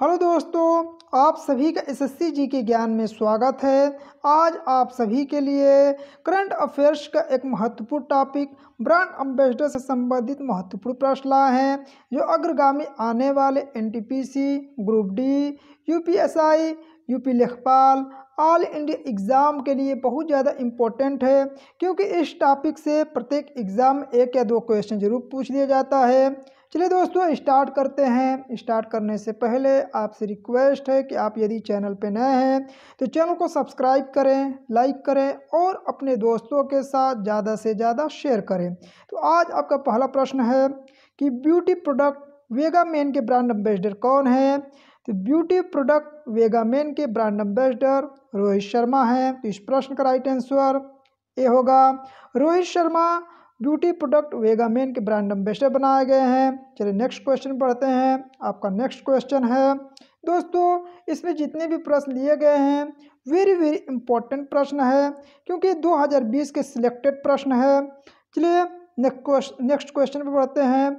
hello दोस्तों आप सभी का एसएससी जी के ज्ञान में स्वागत है आज आप सभी के लिए करंट अफेयर्स का एक महत्वपूर्ण टॉपिक ब्रांड अम्बेसडर से संबंधित महत्वपूर्ण प्रश्न लाए हैं जो अग्रगामी आने वाले NTPC group D UPSI UP लेखपाल ऑल इंडिया एग्ज़ाम के लिए बहुत ज़्यादा इम्पोर्टेंट है क्योंकि इस टॉपिक से प्रत्येक एग्ज़ाम एक या दो क्वेश्चन जरूर पूछ लिया जाता है चलिए दोस्तों स्टार्ट करते हैं स्टार्ट करने से पहले आपसे रिक्वेस्ट है कि आप यदि चैनल पर नए हैं तो चैनल को सब्सक्राइब करें लाइक करें और अपने दोस्तों के साथ ज़्यादा से ज़्यादा शेयर करें तो आज आपका पहला प्रश्न है कि ब्यूटी प्रोडक्ट वेगा मेन के ब्रांड एम्बेसडर कौन है तो ब्यूटी प्रोडक्ट वेगा मेन के ब्रांड एम्बेसडर रोहित शर्मा हैं तो इस प्रश्न का राइट आंसर ए होगा Rohit Sharma beauty product Vega men के ब्रांड एम्बेसडर बनाए गए हैं चलिए नेक्स्ट क्वेश्चन पढ़ते हैं आपका नेक्स्ट क्वेश्चन है दोस्तों इसमें जितने भी प्रश्न लिए गए हैं वेरी वेरी इंपॉर्टेंट प्रश्न है क्योंकि 2020 के सिलेक्टेड प्रश्न है चलिए नेक्स्ट क्वेश्चन पर पढ़ते हैं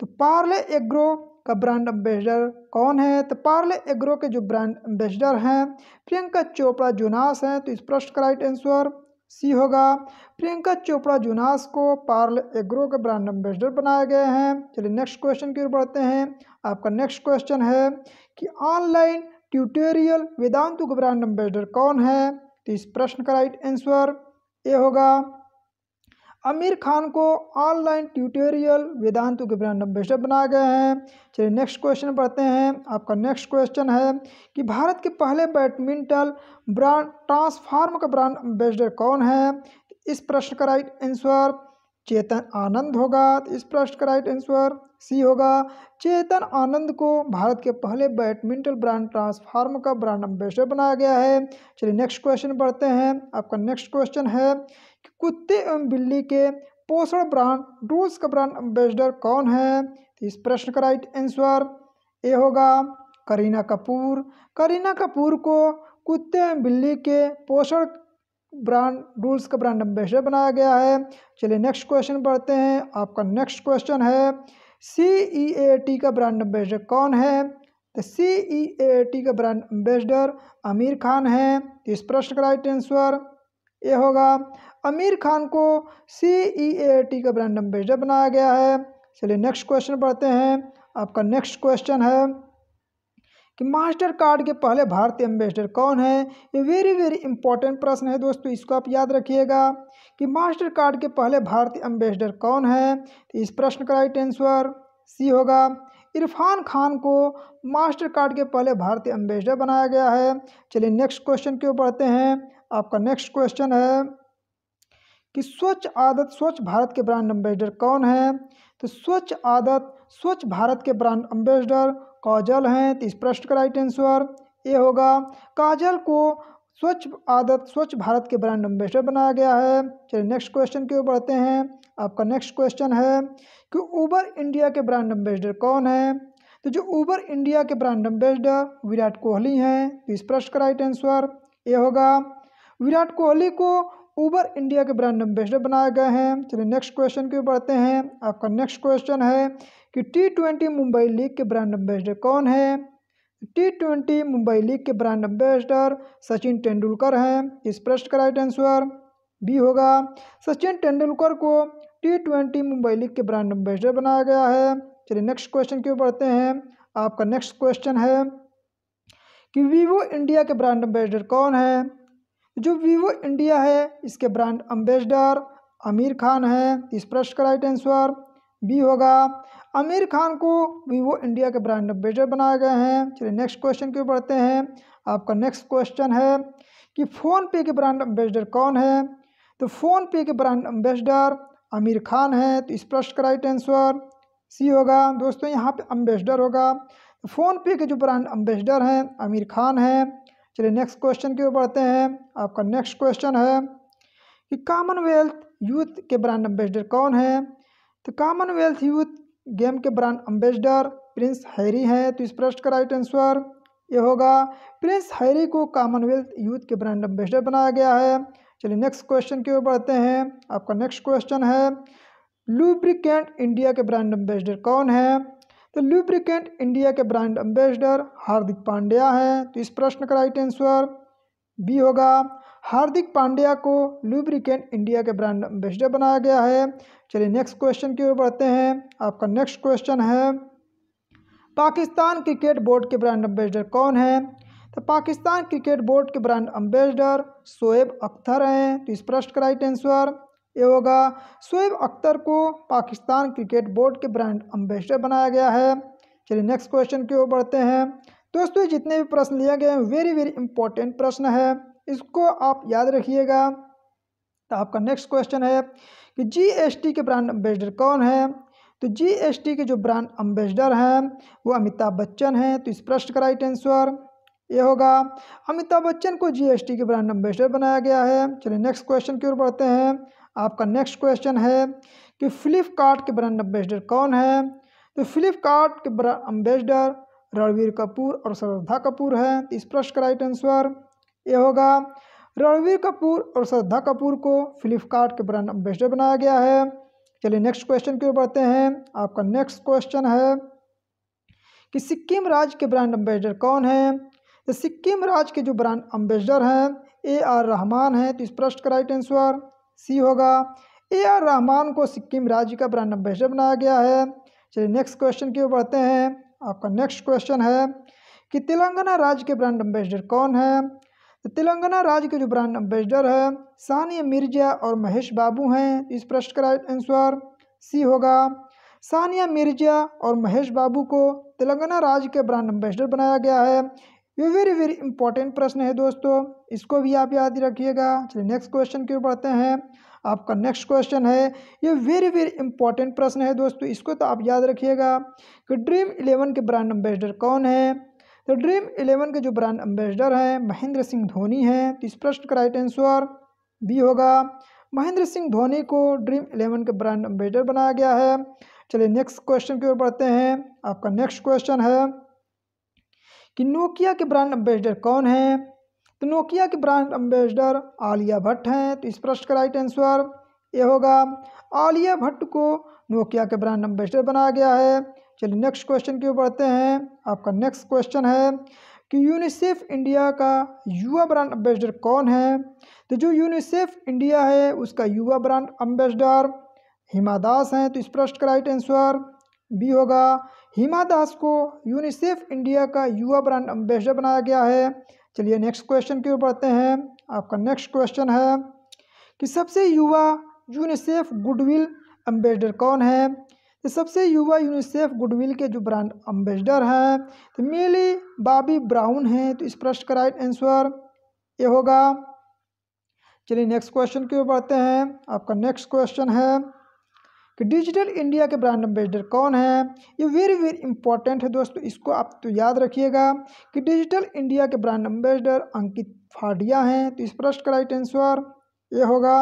तो पार्ले एग्रो का ब्रांड एम्बेसडर कौन है तो पार्ले एग्रो के जो ब्रांड एम्बेसडर हैं प्रियंका चोपड़ा जोनास हैं तो इस प्रश्न का राइट आंसर सी होगा प्रियंका चोपड़ा जुनास को पार्ल एग्रो के ब्रांड एम्बेसडर बनाया गया है चलिए नेक्स्ट क्वेश्चन की ओर बढ़ते हैं आपका नेक्स्ट क्वेश्चन है कि ऑनलाइन ट्यूटोरियल वेदांतु का ब्रांड एम्बेसडर कौन है तो इस प्रश्न का राइट आंसर ए होगा आमिर खान को ऑनलाइन ट्यूटोरियल वेदांतु के ब्रांड एम्बेसडर बनाया गया है चलिए नेक्स्ट क्वेश्चन पढ़ते हैं आपका नेक्स्ट क्वेश्चन है कि भारत के पहले बैडमिंटन ब्रांड ट्रांसफार्म का ब्रांड एम्बेसडर कौन है इस प्रश्न का राइट आंसर चेतन आनंद होगा तो इस प्रश्न का राइट आंसर सी होगा चेतन आनंद को भारत के पहले बैडमिंटन ब्रांड ट्रांसफार्म का ब्रांड एम्बेसडर बनाया गया है चलिए नेक्स्ट क्वेश्चन पढ़ते हैं आपका नेक्स्ट क्वेश्चन है कुत्ते एवं बिल्ली के पोषण ब्रांड डूल्स का ब्रांड एम्बेसडर कौन है इस प्रश्न का राइट आंसर ए होगा करीना कपूर करीना कपूर को कुत्ते एवं बिल्ली के पोषण ब्रांड डूल्स का ब्रांड एम्बेसडर बनाया गया है चलिए नेक्स्ट क्वेश्चन पढ़ते हैं आपका नेक्स्ट क्वेश्चन है सी ई ए टी का ब्रांड एम्बेसडर कौन है तो सी ई ए टी का ब्रांड एम्बेसडर आमिर खान है इस प्रश्न का राइट आंसर ये होगा आमिर खान को सी ई ए टी का ब्रांड एम्बेसडर बनाया गया है चलिए नेक्स्ट क्वेश्चन पढ़ते हैं आपका नेक्स्ट क्वेश्चन है कि मास्टर कार्ड के पहले भारतीय एम्बेसडर कौन है ये वेरी वेरी इंपॉर्टेंट प्रश्न है दोस्तों इसको आप याद रखिएगा कि मास्टर कार्ड के पहले भारतीय एम्बेसडर कौन है तो इस प्रश्न का राइट आंसर सी होगा इरफान खान को मास्टर कार्ड के पहले भारतीय एम्बेसडर बनाया गया है चलिए नेक्स्ट क्वेश्चन क्यों पढ़ते हैं आपका नेक्स्ट क्वेश्चन है कि स्वच्छ आदत स्वच्छ भारत के ब्रांड एम्बेसडर कौन है तो स्वच्छ आदत स्वच्छ भारत के ब्रांड एम्बेसडर काजल हैं तो इस प्रश्न का राइट आंसर ए होगा काजल को स्वच्छ आदत स्वच्छ भारत के ब्रांड एम्बेसडर बनाया गया है चलिए नेक्स्ट क्वेश्चन की ओर बढ़ते हैं आपका नेक्स्ट क्वेश्चन है कि ऊबर इंडिया के ब्रांड एम्बेसडर कौन है तो जो ऊबर इंडिया के ब्रांड एम्बेसडर विराट कोहली हैं तो इस प्रश्न का राइट आंसर ए होगा विराट कोहली को ऊबर इंडिया के ब्रांड एम्बेसडर बनाए गए हैं चलिए नेक्स्ट क्वेश्चन की बढ़ते हैं आपका नेक्स्ट क्वेश्चन है कि टी ट्वेंटी मुंबई लीग के ब्रांड एम्बेसडर कौन है टी ट्वेंटी मुंबई लीग के ब्रांड एम्बेसडर सचिन तेंदुलकर हैं इस प्रश्न का राइट आंसर बी होगा सचिन तेंदुलकर को टी ट्वेंटी मुंबई लीग के ब्रांड एम्बेसडर बनाया गया है चलिए नेक्स्ट क्वेश्चन की बढ़ते हैं आपका नेक्स्ट क्वेश्चन है कि वीवो इंडिया के ब्रांड एम्बेसडर कौन है जो वीवो इंडिया है इसके ब्रांड अम्बेसडर आमिर खान है इस प्रश्न का राइट आंसर बी होगा आमिर खान को वीवो इंडिया के ब्रांड अम्बेसडर बनाए गए हैं चलिए नेक्स्ट क्वेश्चन क्यों पढ़ते हैं आपका नेक्स्ट क्वेश्चन है कि फ़ोन पे के ब्रांड अम्बेसडर कौन है तो फ़ोन पे के ब्रांड अम्बेसडर आमिर खान है तो इस प्रश्न का राइट आंसर सी होगा दोस्तों यहाँ पे अम्बेसडर होगा फ़ोन पे के जो ब्रांड अम्बेसडर हैं आमिर खान हैं चलिए नेक्स्ट क्वेश्चन की ओर बढ़ते हैं आपका नेक्स्ट क्वेश्चन है कि कॉमनवेल्थ यूथ के ब्रांड एम्बेसडर कौन है तो कॉमनवेल्थ यूथ गेम के ब्रांड एम्बेसडर प्रिंस हैरी हैं तो इस प्रश्न का राइट आंसर ये होगा प्रिंस हैरी को कॉमनवेल्थ यूथ के ब्रांड एम्बेसडर बनाया गया है चलिए नेक्स्ट क्वेश्चन की ओर बढ़ते हैं आपका नेक्स्ट क्वेश्चन है लुब्रिकेंट इंडिया के ब्रांड एम्बेसडर कौन है तो लुब्रिकेंट इंडिया के ब्रांड एम्बेसडर हार्दिक पांड्या हैं तो इस प्रश्न का राइट आंसर बी होगा हार्दिक पांड्या को लुब्रिकेंट इंडिया के ब्रांड एम्बेसडर बनाया गया है चलिए नेक्स्ट क्वेश्चन की ओर बढ़ते हैं आपका नेक्स्ट क्वेश्चन है पाकिस्तान क्रिकेट बोर्ड के ब्रांड एम्बेसडर कौन है तो पाकिस्तान क्रिकेट बोर्ड के ब्रांड एम्बेसडर शोएब अख्तर हैं तो इस प्रश्न का राइट आंसर ये होगा शोएब अख्तर को पाकिस्तान क्रिकेट बोर्ड के ब्रांड एम्बेसडर बनाया गया है चलिए नेक्स्ट क्वेश्चन की ओर बढ़ते हैं दोस्तों जितने भी प्रश्न लिए गए हैं वेरी वेरी इंपॉर्टेंट प्रश्न है इसको आप याद रखिएगा तो आपका नेक्स्ट क्वेश्चन है कि जीएसटी के ब्रांड एम्बेसडर कौन है तो जीएसटी के जो ब्रांड एम्बेसडर हैं वो अमिताभ बच्चन हैं तो इस प्रश्न का राइट आंसर ये होगा अमिताभ बच्चन को जीएसटी के ब्रांड एम्बेसडर बनाया गया है चलिए नेक्स्ट क्वेश्चन की ओर बढ़ते हैं आपका नेक्स्ट क्वेश्चन है कि फ्लिपकार्ट के ब्रांड एम्बेसडर कौन है तो फ्लिपकार्ट के ब्रांड एम्बेसडर रणवीर कपूर और श्रद्धा कपूर है तो इस प्रश्न का राइट आंसर ये होगा रणवीर कपूर और श्रद्धा कपूर को फ्लिपकार्ट के ब्रांड एम्बेसडर बनाया गया है चलिए नेक्स्ट क्वेश्चन की ओर बढ़ते हैं आपका नेक्स्ट क्वेश्चन है कि सिक्किम राज्य के ब्रांड एम्बेसडर कौन है तो सिक्किम राज्य के जो ब्रांड एम्बेसडर हैं ए आर रहमान हैं तो इस प्रश्न का राइट आंसर सी होगा ए आर रहमान को सिक्किम राज्य का ब्रांड एम्बेसडर बनाया गया है चलिए नेक्स्ट क्वेश्चन की ओर बढ़ते हैं आपका नेक्स्ट क्वेश्चन है कि तेलंगाना राज्य के ब्रांड एम्बेसडर कौन है तो तेलंगाना राज्य के जो ब्रांड एम्बेसडर है सानिया मिर्जा और महेश बाबू हैं इस प्रश्न का राइट आंसर सी होगा सानिया मिर्जा और महेश बाबू को तेलंगाना राज्य के ब्रांड एम्बेसडर बनाया गया है ये वेरी वेरी इंपॉर्टेंट प्रश्न है दोस्तों इसको भी आप याद रखिएगा चलिए नेक्स्ट क्वेश्चन की ओर बढ़ते हैं आपका नेक्स्ट क्वेश्चन है ये वेरी वेरी इंपॉर्टेंट प्रश्न है दोस्तों इसको तो आप याद रखिएगा कि ड्रीम इलेवन के ब्रांड एम्बेसडर कौन है तो ड्रीम इलेवन के जो ब्रांड एम्बेसडर हैं महेंद्र सिंह धोनी हैं तो इस प्रश्न का राइट आंसर बी होगा महेंद्र सिंह धोनी को ड्रीम इलेवन के ब्रांड एम्बेसडर बनाया गया है चलिए नेक्स्ट क्वेश्चन की ओर बढ़ते हैं आपका नेक्स्ट क्वेश्चन है कि नोकिया के ब्रांड एम्बेसडर कौन है तो नोकिया के ब्रांड एम्बेसडर आलिया भट्ट हैं तो इस प्रश्न का राइट आंसर ये होगा आलिया भट्ट को नोकिया के ब्रांड एम्बेसडर बनाया गया है चलिए नेक्स्ट क्वेश्चन की ओर बढ़ते हैं आपका नेक्स्ट क्वेश्चन है कि यूनिसेफ इंडिया का युवा ब्रांड एम्बेसडर कौन है तो जो यूनिसेफ इंडिया है उसका युवा ब्रांड एम्बेसडर हिमा दास हैं तो इस प्रश्न का राइट आंसर बी होगा हिमा दास को यूनिसेफ इंडिया का युवा ब्रांड एम्बेसडर बनाया गया है चलिए नेक्स्ट क्वेश्चन की ओर बढ़ते हैं आपका नेक्स्ट क्वेश्चन है कि सबसे युवा यूनिसेफ गुडविल एम्बेसडर कौन है तो सबसे युवा यूनिसेफ गुडविल के जो ब्रांड एम्बेसडर हैं तो मेली बाबी ब्राउन हैं तो इस प्रश्न का राइट आंसर ये होगा चलिए नेक्स्ट क्वेश्चन की ओर बढ़ते हैं आपका नेक्स्ट क्वेश्चन है कि डिजिटल इंडिया के ब्रांड एम्बेसडर कौन है ये वेरी वेरी इंपॉर्टेंट है दोस्तों इसको आप तो याद रखिएगा कि डिजिटल इंडिया के ब्रांड एम्बेसडर अंकित फाडिया हैं तो इस प्रश्न का राइट आंसर ये होगा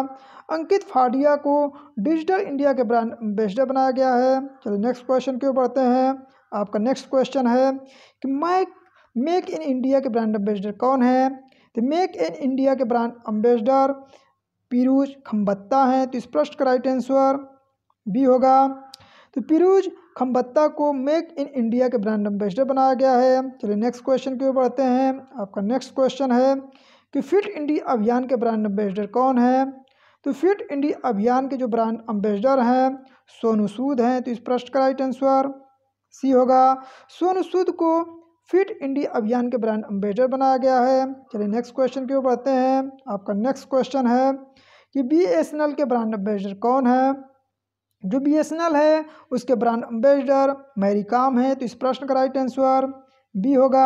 अंकित फाडिया को डिजिटल इंडिया के ब्रांड एम्बेसडर बनाया गया है चलो नेक्स्ट क्वेश्चन क्यों पढ़ते हैं आपका नेक्स्ट क्वेश्चन है कि माइक मेक इन इंडिया के ब्रांड एम्बेसडर कौन है तो मेक इन इंडिया के ब्रांड एम्बेसडर पीरूज खम्बत्ता हैं तो इस प्रश्न का राइट आंसर बी होगा तो पीरूज खम्बत्ता को मेक इन इंडिया के ब्रांड एम्बेसडर बनाया गया है चलिए नेक्स्ट क्वेश्चन की ओर बढ़ते हैं आपका नेक्स्ट क्वेश्चन है कि फिट इंडिया अभियान के ब्रांड एम्बेसडर कौन है तो फिट इंडिया अभियान के जो ब्रांड एम्बेसडर हैं सोनू सूद हैं तो इस प्रश्न का राइट आंसर सी होगा सोनू सूद को फिट इंडिया अभियान के ब्रांड एम्बेसडर बनाया गया है चलिए नेक्स्ट क्वेश्चन की ओर बढ़ते हैं आपका नेक्स्ट क्वेश्चन है कि बी के ब्रांड एम्बेसडर कौन है जो बी एस एन एल है उसके ब्रांड एम्बेसडर मैरी काम है तो इस प्रश्न का राइट आंसर बी होगा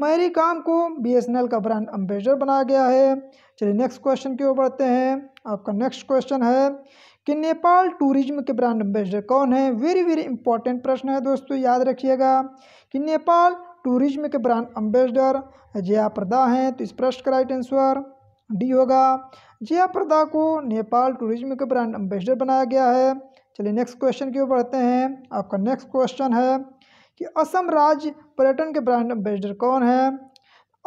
मैरी काम को बी एस एन एल का ब्रांड एम्बेसडर बनाया गया है चलिए नेक्स्ट क्वेश्चन की ओर बढ़ते हैं आपका नेक्स्ट क्वेश्चन है कि नेपाल टूरिज्म के ब्रांड एम्बेसडर कौन है वेरी वेरी इंपॉर्टेंट प्रश्न है दोस्तों याद रखिएगा कि नेपाल टूरिज्म के ब्रांड एम्बेसडर जया प्रदा हैं तो इस प्रश्न का राइट आंसर डी होगा जया प्रदा को नेपाल टूरिज्म के ब्रांड एम्बेसडर बनाया गया है चलिए नेक्स्ट क्वेश्चन की ओर बढ़ते हैं आपका नेक्स्ट क्वेश्चन है कि असम राज्य पर्यटन के ब्रांड एम्बेसडर कौन है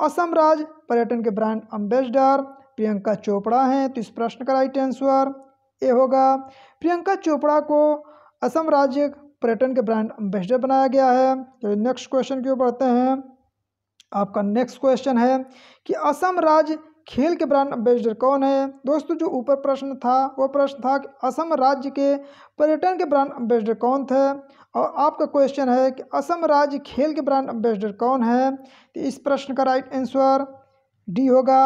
असम राज्य पर्यटन के ब्रांड एम्बेसडर प्रियंका चोपड़ा हैं तो इस प्रश्न का राइट आंसर ए होगा प्रियंका चोपड़ा को असम राज्य पर्यटन के ब्रांड एम्बेसडर बनाया गया है तो नेक्स्ट क्वेश्चन की ओर बढ़ते हैं आपका नेक्स्ट क्वेश्चन है कि असम राज्य खेल के ब्रांड एम्बेसडर कौन है दोस्तों जो ऊपर प्रश्न था वो प्रश्न था कि असम राज्य के पर्यटन के ब्रांड एम्बेसडर कौन थे और आपका क्वेश्चन है कि असम राज्य खेल के ब्रांड एम्बेसडर कौन है तो इस प्रश्न का राइट आंसर डी होगा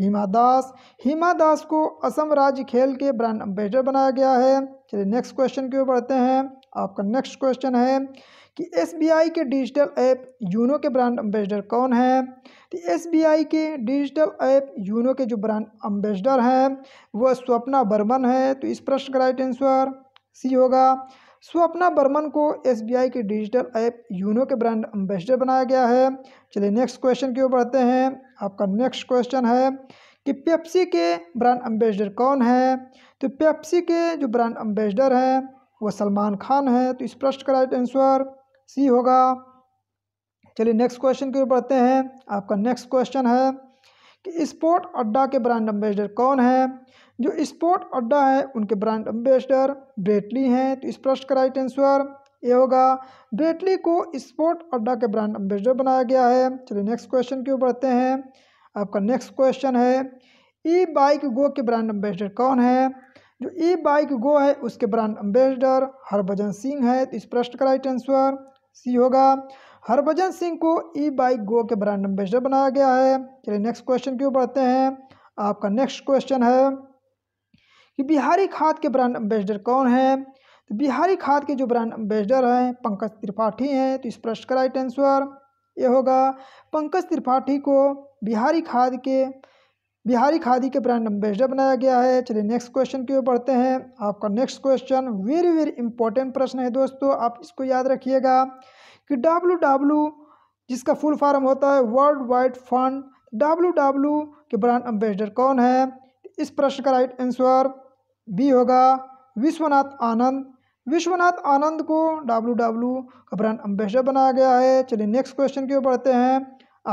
हिमा दास हिमा दास को असम राज्य खेल के ब्रांड एम्बेसडर बनाया गया है चलिए नेक्स्ट क्वेश्चन की ओर बढ़ते हैं आपका नेक्स्ट क्वेश्चन है कि एसबीआई के डिजिटल ऐप यूनो के ब्रांड एम्बेसडर कौन है तो एसबीआई के डिजिटल ऐप यूनो के जो ब्रांड एम्बेसडर हैं वह स्वप्ना बर्मन है तो इस प्रश्न का राइट आंसर सी होगा स्वप्ना बर्मन को एसबीआई के डिजिटल ऐप यूनो के ब्रांड एम्बेसडर बनाया गया है चलिए नेक्स्ट क्वेश्चन की ओर बढ़ते हैं आपका नेक्स्ट क्वेश्चन है कि पेप्सी के ब्रांड एम्बेसडर कौन है तो पेप्सी के जो ब्रांड एम्बेसडर हैं वो सलमान खान है तो इस प्रश्न का राइट आंसर सी होगा चलिए नेक्स्ट क्वेश्चन की ओर पढ़ते हैं आपका नेक्स्ट क्वेश्चन है कि स्पोर्ट अड्डा के ब्रांड एम्बेसडर कौन है जो स्पोर्ट अड्डा है उनके ब्रांड एम्बेसडर ब्रेटली हैं तो इस प्रश्न का राइट आंसर ये होगा ब्रेटली को स्पोर्ट अड्डा के ब्रांड एम्बेसडर बनाया गया है चलिए नेक्स्ट क्वेश्चन की ओर बढ़ते हैं आपका नेक्स्ट क्वेश्चन है ई बाइक गो के ब्रांड एम्बेसडर कौन है जो ई बाइक गो है उसके ब्रांड एम्बेसडर हरभजन सिंह है तो इस प्रश्न का राइट आंसर सी होगा हरभजन सिंह को ई बाइक गो के ब्रांड एम्बेसडर बनाया गया है चलिए नेक्स्ट क्वेश्चन क्यों पढ़ते हैं आपका नेक्स्ट क्वेश्चन है कि बिहारी खाद के ब्रांड एम्बेसडर कौन है तो बिहारी खाद के जो ब्रांड एम्बेसडर हैं पंकज त्रिपाठी हैं तो इस प्रश्न का राइट आंसर ये होगा पंकज त्रिपाठी को बिहारी खाद के बिहारी खादी के ब्रांड एम्बेसडर बनाया गया है चलिए नेक्स्ट क्वेश्चन की ओर पढ़ते हैं आपका next question very very important प्रश्न है दोस्तों आप इसको याद रखिएगा कि डब्ल्यू डब्ल्यू जिसका फुल फॉर्म होता है World Wide Fund W W के ब्रांड एम्बेसडर कौन है इस प्रश्न का राइट आंसर बी होगा विश्वनाथ आनंद विश्वनाथ आनंद को डब्ल्यू डब्ल्यू का ब्रांड एम्बेसडर बनाया गया है चलिए नेक्स्ट क्वेश्चन की ओर पढ़ते हैं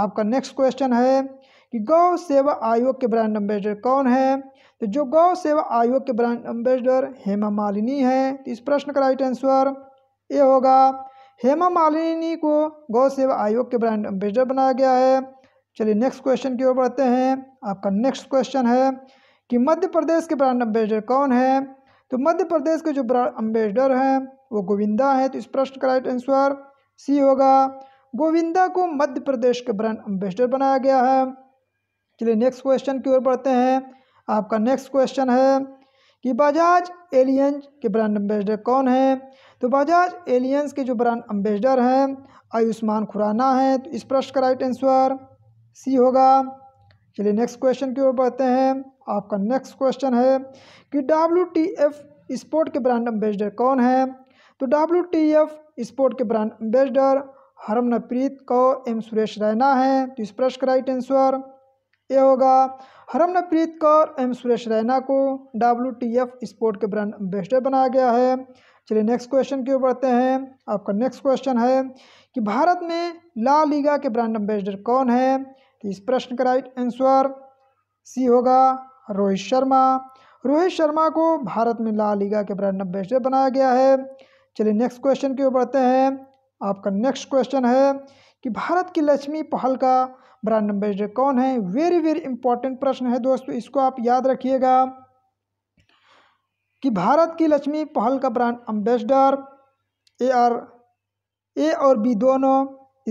आपका नेक्स्ट क्वेश्चन है कि गौ सेवा आयोग के ब्रांड एम्बेसडर कौन है तो जो गौ सेवा आयोग के ब्रांड एम्बेसडर हेमा मालिनी है तो इस प्रश्न का राइट आंसर ये होगा हेमा मालिनी को गौ सेवा आयोग के ब्रांड एम्बेसडर बनाया गया है चलिए नेक्स्ट क्वेश्चन की ओर बढ़ते हैं आपका नेक्स्ट क्वेश्चन है कि मध्य प्रदेश के ब्रांड एम्बेसडर कौन है तो मध्य प्रदेश के जो ब्रांड एम्बेसडर हैं वो गोविंदा हैं तो इस प्रश्न का राइट आंसर सी होगा गोविंदा को मध्य प्रदेश के ब्रांड एम्बेसडर बनाया गया है चलिए नेक्स्ट क्वेश्चन की ओर बढ़ते हैं आपका नेक्स्ट क्वेश्चन है कि बजाज एलियंस के ब्रांड एम्बेसडर कौन है तो बजाज एलियंस के जो ब्रांड एम्बेसडर हैं आयुष्मान खुराना है तो इस प्रश्न का राइट आंसर सी होगा चलिए नेक्स्ट क्वेश्चन की ओर बढ़ते हैं आपका नेक्स्ट क्वेश्चन है कि डब्ल्यू टी एफ स्पोर्ट के ब्रांड एम्बेसडर कौन है तो डब्ल्यू टी एफ स्पोर्ट के brand ambassador Harmanpreet Kaur M Suresh Raina है तो इस प्रश्न का राइट आंसर ए होगा हरमनप्रीत कौर एम सुरेश रैना को डब्ल्यू टी एफ स्पोर्ट के ब्रांड एम्बेसडर बनाया गया है चलिए नेक्स्ट क्वेश्चन की ओर बढ़ते हैं आपका नेक्स्ट क्वेश्चन है कि भारत में ला लीगा के ब्रांड एम्बेसडर कौन है तो इस प्रश्न का राइट आंसर सी होगा रोहित शर्मा रोहित शर्मा को भारत में ला लीगा के ब्रांड एम्बेसडर बनाया गया है चलिए नेक्स्ट क्वेश्चन की ओर बढ़ते हैं आपका नेक्स्ट क्वेश्चन है कि भारत की लक्ष्मी पहल का ब्रांड एम्बेसडर कौन है वेरी वेरी इंपॉर्टेंट प्रश्न है दोस्तों इसको आप याद रखिएगा कि भारत की लक्ष्मी पहल का brand ambassador A R A और बी दोनों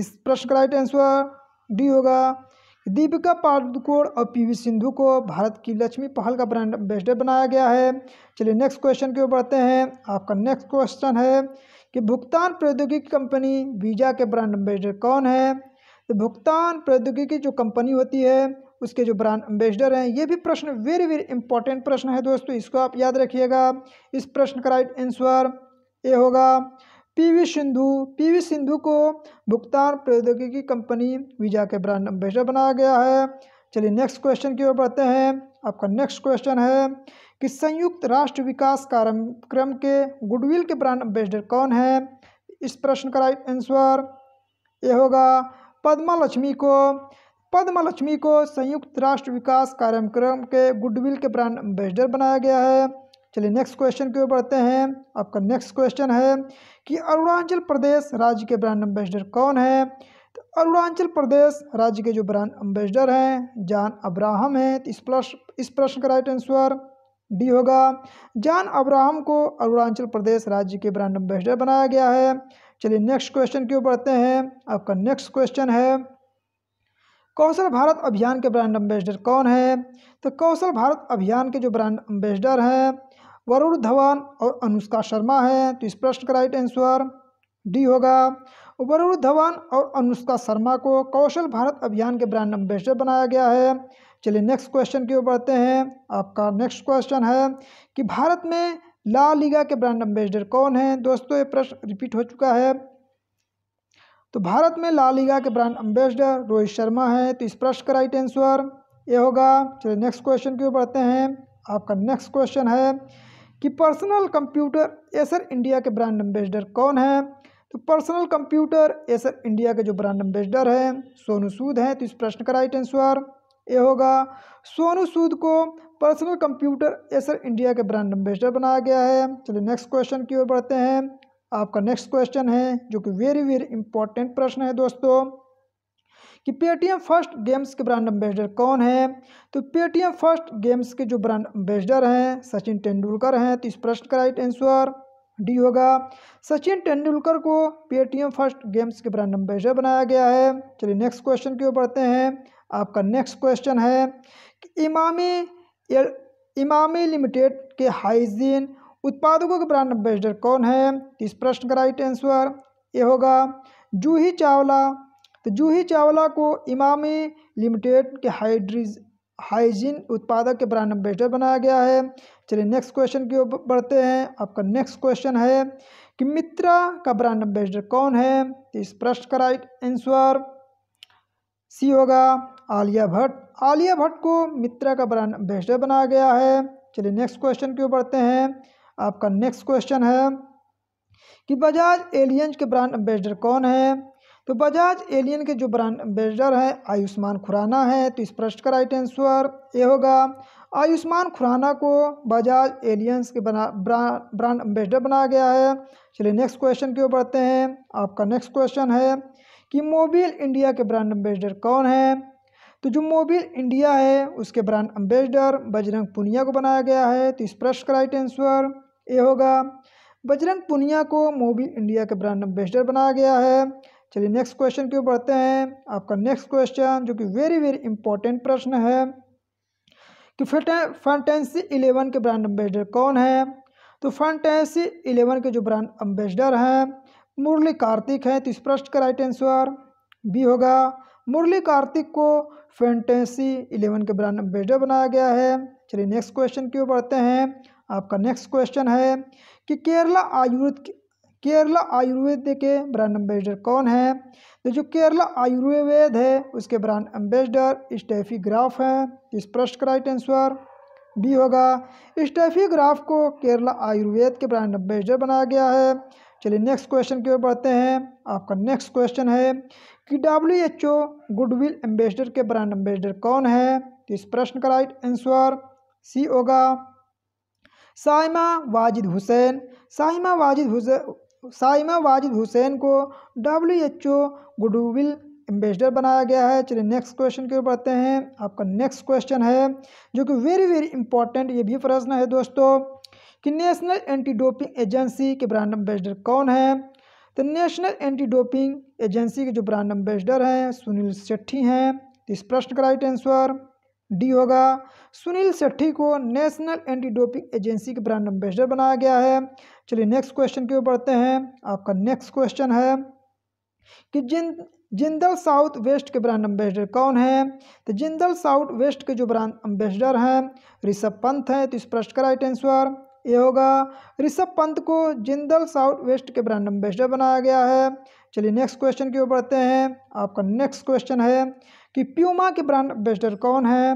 इस प्रश्न का राइट आंसर डी होगा दीपिका पादुकोण और पीवी सिंधु को भारत की लक्ष्मी पहल का ब्रांड एम्बेसडर बनाया गया है चलिए नेक्स्ट क्वेश्चन की ओर बढ़ते हैं आपका नेक्स्ट क्वेश्चन है कि भुगतान प्रौद्योगिकी कंपनी वीजा के ब्रांड एम्बेसडर कौन है तो भुगतान प्रौद्योगिकी जो कंपनी होती है उसके जो ब्रांड एम्बेसडर हैं ये भी प्रश्न वेरी वेरी इंपॉर्टेंट प्रश्न है दोस्तों इसको आप याद रखिएगा इस प्रश्न का राइट आंसर ये होगा पीवी सिंधु पीवी सिंधु को भुगतान प्रौद्योगिकी कंपनी वीजा के ब्रांड एम्बेसडर बनाया गया है चलिए नेक्स्ट क्वेश्चन की ओर बढ़ते हैं आपका नेक्स्ट क्वेश्चन है कि संयुक्त राष्ट्र विकास कार्यक्रम के गुडविल के ब्रांड एम्बेसडर कौन है इस प्रश्न का राइट आंसर ये होगा पद्मा लक्ष्मी को पद्मा लक्ष्मी को संयुक्त राष्ट्र विकास कार्यक्रम के गुडविल के ब्रांड एम्बेसडर बनाया गया है चलिए नेक्स्ट क्वेश्चन की ओर बढ़ते हैं आपका नेक्स्ट क्वेश्चन है कि अरुणाचल प्रदेश राज्य के ब्रांड एम्बेसडर कौन है तो अरुणाचल प्रदेश राज्य के जो ब्रांड एम्बेसडर हैं जान अब्राहम हैं तो इस प्रश्न इस प्रश्न का राइट आंसर डी होगा जान अब्राहम को अरुणाचल प्रदेश राज्य के ब्रांड एम्बेसडर बनाया गया है चलिए नेक्स्ट क्वेश्चन की ओर बढ़ते हैं आपका नेक्स्ट क्वेश्चन है कौशल भारत अभियान के ब्रांड एम्बेसडर कौन है तो कौशल भारत अभियान के जो ब्रांड एम्बेसडर हैं वरुण धवन और अनुष्का शर्मा हैं तो इस प्रश्न का राइट आंसर डी होगा वरुण धवन और अनुष्का शर्मा को कौशल भारत अभियान के ब्रांड एम्बेसडर बनाया गया है चलिए नेक्स्ट क्वेश्चन की ओर बढ़ते हैं आपका नेक्स्ट क्वेश्चन है कि भारत में ला लीगा के ब्रांड एम्बेसडर कौन हैं दोस्तों ये प्रश्न रिपीट हो चुका है तो भारत में ला लीगा के ब्रांड एम्बेसडर रोहित शर्मा है तो इस प्रश्न का राइट आंसर ये होगा चलिए नेक्स्ट क्वेश्चन की ओर बढ़ते हैं आपका नेक्स्ट क्वेश्चन है कि पर्सनल कंप्यूटर एसर इंडिया के ब्रांड एम्बेसडर कौन है तो पर्सनल कंप्यूटर एसर इंडिया के जो ब्रांड एम्बेसडर हैं सोनू सूद हैं तो इस प्रश्न का राइट आंसर ये होगा सोनू सूद को पर्सनल कंप्यूटर एसर इंडिया के ब्रांड एम्बेसडर बनाया गया है चलिए नेक्स्ट क्वेश्चन की ओर बढ़ते हैं आपका नेक्स्ट क्वेश्चन है जो कि वेरी वेरी इंपॉर्टेंट प्रश्न है दोस्तों कि पेटीएम फर्स्ट गेम्स के ब्रांड एम्बेसडर कौन है तो पेटीएम फर्स्ट गेम्स के जो ब्रांड एम्बेसडर हैं सचिन तेंदुलकर हैं तो इस प्रश्न का राइट आंसर डी होगा सचिन तेंदुलकर को पेटीएम फर्स्ट गेम्स के ब्रांड एम्बेसडर बनाया गया है चलिए नेक्स्ट क्वेश्चन की ओर बढ़ते हैं आपका नेक्स्ट क्वेश्चन है कि इमामी इमामी लिमिटेड के हाइजीन उत्पादकों के ब्रांड एम्बेसडर कौन है इस प्रश्न का राइट आंसर ये होगा जूही चावला तो जूही चावला को इमामी लिमिटेड के हाइड्रीज हाइजीन उत्पादक के ब्रांड एम्बेसडर बनाया गया है चलिए नेक्स्ट क्वेश्चन की ओर बढ़ते हैं आपका नेक्स्ट क्वेश्चन है कि मित्रा का ब्रांड एम्बेसडर कौन है तो इस प्रश्न का राइट आंसर सी होगा आलिया भट्ट आलिया भट्ट को मित्रा का ब्रांड एम्बेसडर बनाया गया है चलिए नेक्स्ट क्वेश्चन क्यों पढ़ते हैं आपका नेक्स्ट क्वेश्चन है कि बजाज एलियंस के ब्रांड एम्बेसडर कौन है तो बजाज एलियन के जो ब्रांड एम्बेसडर हैं आयुष्मान खुराना है तो इस प्रश्न का राइट आंसर ये होगा आयुष्मान खुराना को बजाज एलियंस के बना ब्रांड एम्बेसडर बनाया गया है चलिए नेक्स्ट क्वेश्चन क्यों पढ़ते बढ़ते हैं आपका नेक्स्ट क्वेश्चन है कि मोबिल इंडिया के ब्रांड एम्बेसडर कौन है तो जो मोबिल इंडिया है उसके ब्रांड एम्बेसडर बजरंग पुनिया को बनाया गया है तो इस प्रश्न का राइट आंसर ए होगा बजरंग पुनिया को मोबिल इंडिया के ब्रांड एम्बेसडर बनाया गया है चलिए नेक्स्ट क्वेश्चन की ओर बढ़ते हैं आपका नेक्स्ट क्वेश्चन जो कि वेरी वेरी इंपॉर्टेंट प्रश्न है कि फंटेंसी इलेवन के ब्रांड एम्बेसडर कौन है तो फैंटेंसी इलेवन के जो ब्रांड एम्बेसडर हैं मुरली कार्तिक हैं तो इस प्रश्न का राइट आंसर बी होगा मुरली कार्तिक को फेंटेसी इलेवन के ब्रांड एम्बेसडर बनाया गया है चलिए नेक्स्ट क्वेश्चन की ओर बढ़ते हैं आपका नेक्स्ट क्वेश्चन है कि केरला आयुर्वेद केरला आयुर्वेद के ब्रांड एम्बेसडर कौन है तो जो केरला आयुर्वेद है उसके ब्रांड एम्बेसडर स्टेफी ग्राफ हैं इस प्रश्न का राइट आंसर बी होगा स्टेफी ग्राफ को केरला आयुर्वेद के ब्रांड एम्बेसडर बनाया गया है चलिए नेक्स्ट क्वेश्चन की ओर बढ़ते हैं आपका नेक्स्ट क्वेश्चन है कि W H O goodwill ambassador के ब्रांड एम्बेसडर कौन है तो इस प्रश्न का राइट आंसर सी होगा साइमा वाजिद हुसैन साइमा वाजिद हुसैन साइमा वाजिद हुसैन को W H O goodwill ambassador बनाया गया है चलिए नेक्स्ट क्वेश्चन की ओर बढ़ते हैं आपका नेक्स्ट क्वेश्चन है जो कि वेरी वेरी इंपॉर्टेंट ये भी प्रश्न है दोस्तों कि नेशनल एंटी डोपिंग एजेंसी के ब्रांड एम्बेसडर कौन है तो नेशनल एंटी डोपिंग एजेंसी के जो ब्रांड एम्बेसडर हैं सुनील सेट्ठी हैं तो इस प्रश्न का राइट आंसर डी होगा सुनील सेट्ठी को नेशनल एंटी डोपिंग एजेंसी के ब्रांड एम्बेसडर बनाया गया है चलिए नेक्स्ट क्वेश्चन की ओर बढ़ते हैं आपका नेक्स्ट क्वेश्चन है कि जिन जिंदल साउथ वेस्ट के ब्रांड एम्बेसडर कौन है तो जिंदल साउथ वेस्ट के जो ब्रांड एम्बेसडर हैं ऋषभ पंत हैं तो इस प्रश्न का राइट आंसर ये होगा ऋषभ पंत को जिंदल साउथ वेस्ट के ब्रांड एम्बेसडर बनाया गया है चलिए नेक्स्ट क्वेश्चन की ओर बढ़ते हैं आपका नेक्स्ट क्वेश्चन है कि प्यूमा के ब्रांड एम्बेसडर कौन है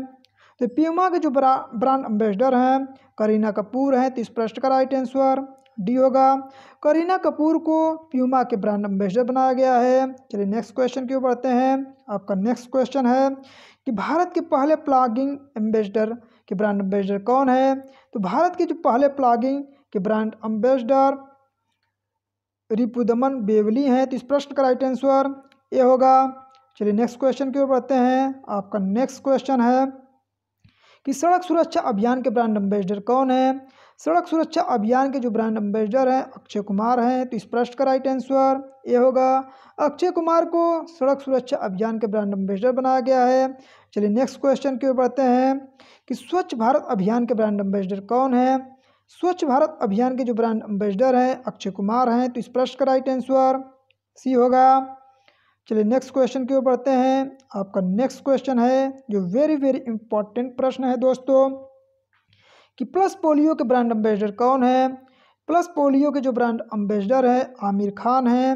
तो प्यूमा के जो ब्रांड एम्बेसडर हैं करीना कपूर हैं तो इस प्रश्न का राइट आंसर डी होगा करीना कपूर को प्यूमा के ब्रांड एम्बेसडर बनाया गया है चलिए नेक्स्ट क्वेश्चन की ओर बढ़ते हैं आपका नेक्स्ट क्वेश्चन है कि भारत के पहले प्लागिंग एम्बेसडर के ब्रांड एम्बेसडर कौन है तो भारत के जो पहले प्लागिंग के ब्रांड अम्बेसडर रिपुदमन बेवली हैं तो इस प्रश्न का राइट आंसर ये होगा चलिए नेक्स्ट क्वेश्चन की ओर बढ़ते हैं आपका नेक्स्ट क्वेश्चन है कि सड़क सुरक्षा अभियान के ब्रांड एम्बेसडर कौन है सड़क सुरक्षा अभियान के जो ब्रांड एम्बेसडर हैं अक्षय कुमार हैं तो इस प्रश्न का राइट आंसर ये होगा अक्षय कुमार को सड़क सुरक्षा अभियान के ब्रांड एम्बेसडर बनाया गया है चलिए नेक्स्ट क्वेश्चन की ओर बढ़ते हैं कि स्वच्छ भारत अभियान के ब्रांड एम्बेसडर कौन है स्वच्छ भारत अभियान के जो ब्रांड एम्बेसडर हैं अक्षय कुमार हैं तो इस प्रश्न का राइट आंसर सी होगा चलिए नेक्स्ट क्वेश्चन की ओर बढ़ते हैं आपका नेक्स्ट क्वेश्चन है जो वेरी वेरी इंपॉर्टेंट प्रश्न है दोस्तों कि प्लस पोलियो के ब्रांड एम्बेसडर कौन है प्लस पोलियो के जो ब्रांड एम्बेसडर है आमिर खान हैं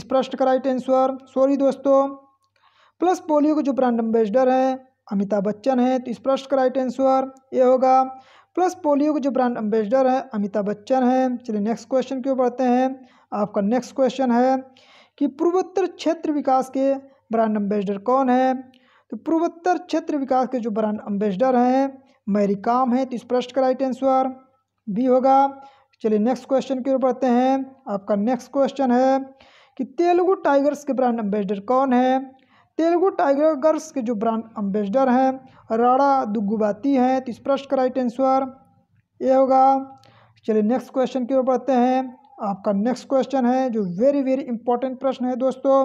इस प्रश्न का राइट आंसर सॉरी दोस्तों प्लस पोलियो के जो ब्रांड एम्बेसडर हैं अमिताभ बच्चन हैं तो इस प्रश्न का राइट आंसर ये होगा प्लस पोलियो के जो ब्रांड एम्बेसडर हैं अमिताभ बच्चन हैं चलिए नेक्स्ट क्वेश्चन क्यों पढ़ते हैं आपका नेक्स्ट क्वेश्चन है कि पूर्वोत्तर क्षेत्र विकास के ब्रांड एम्बेसडर कौन है तो पूर्वोत्तर क्षेत्र विकास के जो ब्रांड एम्बेसडर हैं मैरी काम है तो इस प्रश्न का राइट आंसर बी होगा चलिए नेक्स्ट क्वेश्चन की ओर बढ़ते हैं आपका नेक्स्ट क्वेश्चन है कि तेलुगु टाइगर्स के ब्रांड एम्बेसडर कौन है तेलुगु टाइगर गर्ल्स के जो ब्रांड एम्बेसडर हैं राणा दुग्गुबाती हैं तो इस प्रश्न का राइट आंसर ये होगा चलिए नेक्स्ट क्वेश्चन की ओर बढ़ते हैं आपका नेक्स्ट क्वेश्चन है जो वेरी वेरी इंपॉर्टेंट प्रश्न है दोस्तों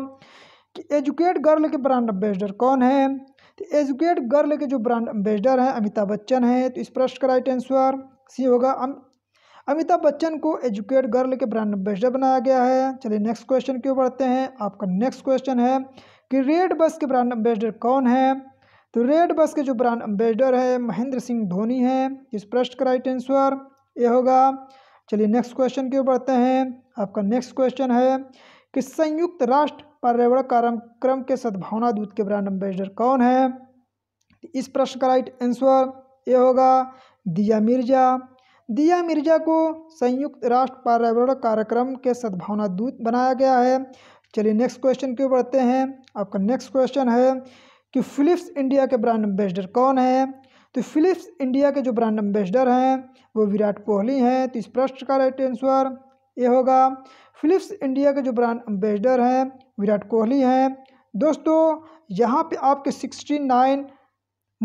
कि एजुकेट गर्ल के ब्रांड एम्बेसडर कौन है तो एजुकेट गर्ल के जो ब्रांड एम्बेसडर हैं अमिताभ बच्चन हैं तो इस प्रश्न का राइट आंसर सी होगा अमिताभ बच्चन को एजुकेट गर्ल के ब्रांड एम्बेसडर बनाया गया है चलिए नेक्स्ट क्वेश्चन की ओर बढ़ते हैं आपका नेक्स्ट क्वेश्चन है कि रेड बस के ब्रांड एम्बेसडर कौन है तो रेड बस के जो ब्रांड एम्बेसडर है महेंद्र सिंह धोनी है इस प्रश्न का राइट आंसर ये होगा चलिए नेक्स्ट क्वेश्चन की ओर बढ़ते हैं आपका नेक्स्ट क्वेश्चन है कि संयुक्त राष्ट्र पर्यावरण कार्यक्रम के सद्भावना दूत के ब्रांड एम्बेसडर कौन है इस प्रश्न का राइट आंसर ये होगा दिया मिर्जा दिया मिर्जा को संयुक्त राष्ट्र पर्यावरण कार्यक्रम के सद्भावना दूत बनाया गया है चलिए नेक्स्ट क्वेश्चन क्यों बढ़ते हैं आपका नेक्स्ट क्वेश्चन है कि फ़िलिप्स इंडिया के ब्रांड एम्बेसडर कौन है तो फिलिप्स इंडिया के जो ब्रांड एम्बेसडर हैं वो विराट कोहली हैं तो इस प्रश्न का राइट आंसर ये होगा फिलिप्स इंडिया के जो ब्रांड एम्बेसडर हैं विराट कोहली हैं दोस्तों यहाँ पे आपके sixty nine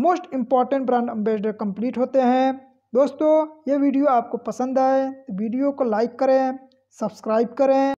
most important brand ambassador complete होते हैं दोस्तों ये वीडियो आपको पसंद आए तो वीडियो को लाइक करें सब्सक्राइब करें